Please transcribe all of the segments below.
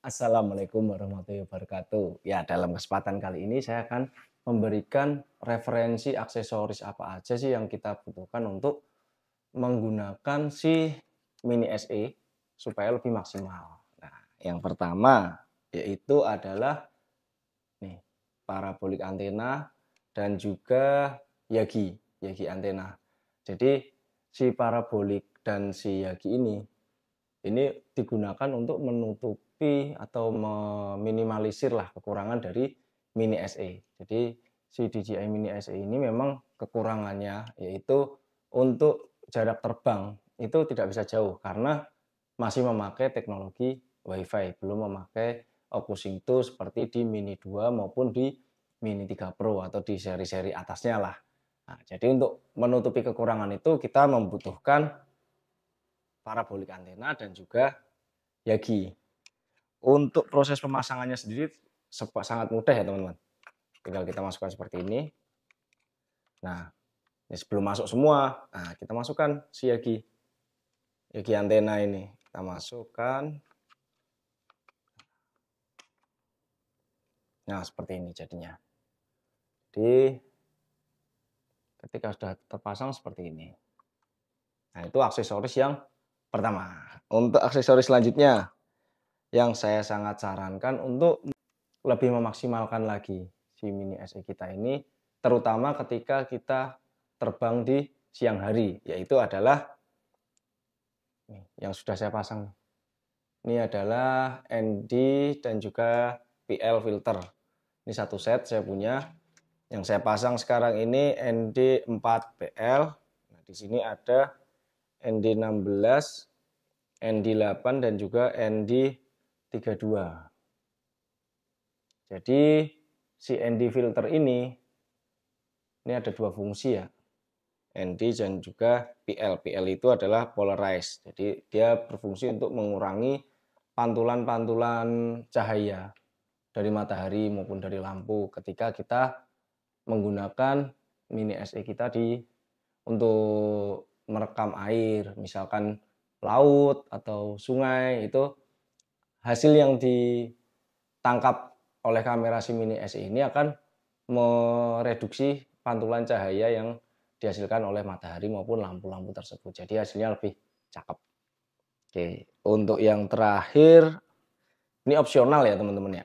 Assalamualaikum warahmatullahi wabarakatuh. Ya, dalam kesempatan kali ini saya akan memberikan referensi aksesoris apa aja sih yang kita butuhkan untuk menggunakan si Mini SE supaya lebih maksimal. Nah, yang pertama yaitu adalah nih parabolik antena dan juga yagi, yagi antena. Jadi si parabolik dan si yagi ini ini digunakan untuk menutup menutupi atau meminimalisir lah kekurangan dari Mini SE. Jadi si DJI Mini SE ini memang kekurangannya yaitu untuk jarak terbang itu tidak bisa jauh karena masih memakai teknologi WiFi, belum memakai Opusing 2 seperti di Mini 2 maupun di Mini 3 Pro atau di seri-seri atasnya lah. Nah, jadi untuk menutupi kekurangan itu kita membutuhkan parabolik antena dan juga Yagi. Untuk proses pemasangannya sendiri sangat mudah ya teman-teman. Tinggal kita masukkan seperti ini. Nah, ini sebelum masuk semua, nah kita masukkan si Yagi, Yagi antena ini. Kita masukkan. Nah, seperti ini jadinya. Jadi, ketika sudah terpasang seperti ini. Nah, itu aksesoris yang pertama. Untuk aksesoris selanjutnya, yang saya sangat sarankan untuk lebih memaksimalkan lagi si mini SE kita ini terutama ketika kita terbang di siang hari yaitu adalah yang sudah saya pasang ini adalah ND dan juga PL filter ini satu set saya punya yang saya pasang sekarang ini ND4PL nah, di sini ada ND16 ND8 dan juga ND 32. Jadi si ND filter ini ini ada dua fungsi ya. ND dan juga PL. PL itu adalah polarize Jadi dia berfungsi untuk mengurangi pantulan-pantulan cahaya dari matahari maupun dari lampu ketika kita menggunakan mini SE kita di untuk merekam air, misalkan laut atau sungai itu hasil yang ditangkap oleh kamera SIM Mini SE ini akan mereduksi pantulan cahaya yang dihasilkan oleh matahari maupun lampu-lampu tersebut. Jadi hasilnya lebih cakep. Oke, untuk yang terakhir ini opsional ya teman-teman ya.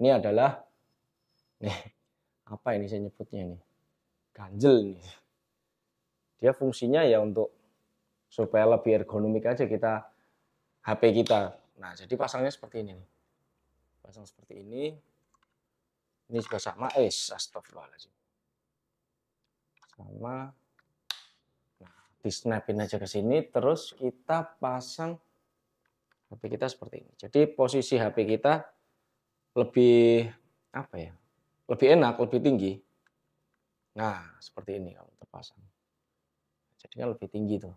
Ini adalah nih apa ini saya nyebutnya ini Ganjel nih. Dia fungsinya ya untuk supaya lebih ergonomik aja kita HP kita Nah, jadi pasangnya seperti ini Pasang seperti ini. Ini juga sama. Eh, astagfirullahaladzim. Sama. Nah, di snapin aja ke sini. Terus kita pasang HP kita seperti ini. Jadi posisi HP kita lebih apa ya? Lebih enak, lebih tinggi. Nah, seperti ini kalau terpasang. Jadi kan lebih tinggi tuh.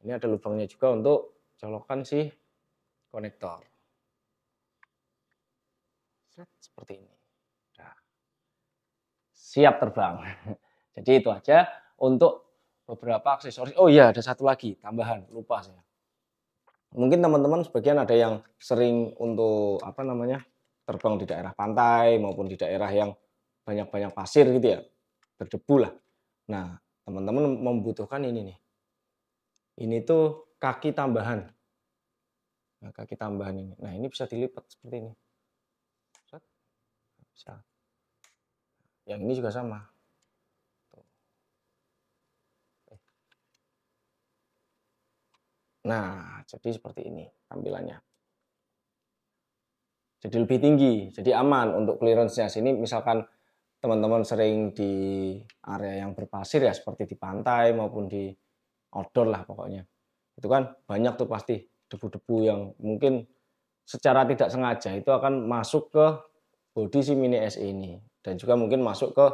Ini ada lubangnya juga untuk colokan sih konektor. Seperti ini. Nah, siap terbang. Jadi itu aja untuk beberapa aksesoris. Oh iya, ada satu lagi tambahan, lupa saya. Mungkin teman-teman sebagian ada yang sering untuk apa namanya terbang di daerah pantai maupun di daerah yang banyak-banyak pasir gitu ya, berdebu lah. Nah, teman-teman membutuhkan ini nih. Ini tuh kaki tambahan Nah, kaki tambahan ini. Nah, ini bisa dilipat seperti ini. Bisa. Yang ini juga sama. Eh. Nah, jadi seperti ini tampilannya. Jadi lebih tinggi, jadi aman untuk clearance-nya. Sini misalkan teman-teman sering di area yang berpasir ya seperti di pantai maupun di outdoor lah pokoknya. Itu kan banyak tuh pasti debu-debu yang mungkin secara tidak sengaja itu akan masuk ke bodi si Mini S ini dan juga mungkin masuk ke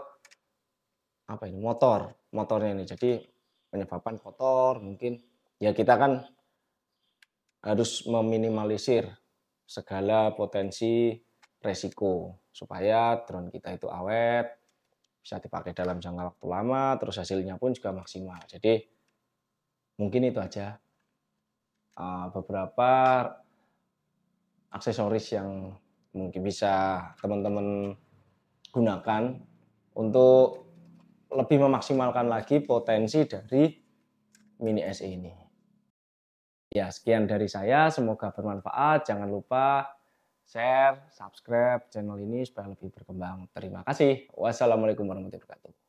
apa ini motor motornya ini jadi penyebabkan kotor mungkin ya kita kan harus meminimalisir segala potensi resiko supaya drone kita itu awet bisa dipakai dalam jangka waktu lama terus hasilnya pun juga maksimal jadi mungkin itu aja Ah, beberapa aksesoris yang mungkin bisa teman-teman gunakan untuk lebih memaksimalkan lagi potensi dari mini SE ini. Ya, sekian dari saya. Semoga bermanfaat. Jangan lupa share, subscribe channel ini supaya lebih berkembang. Terima kasih. Wassalamualaikum warahmatullahi wabarakatuh.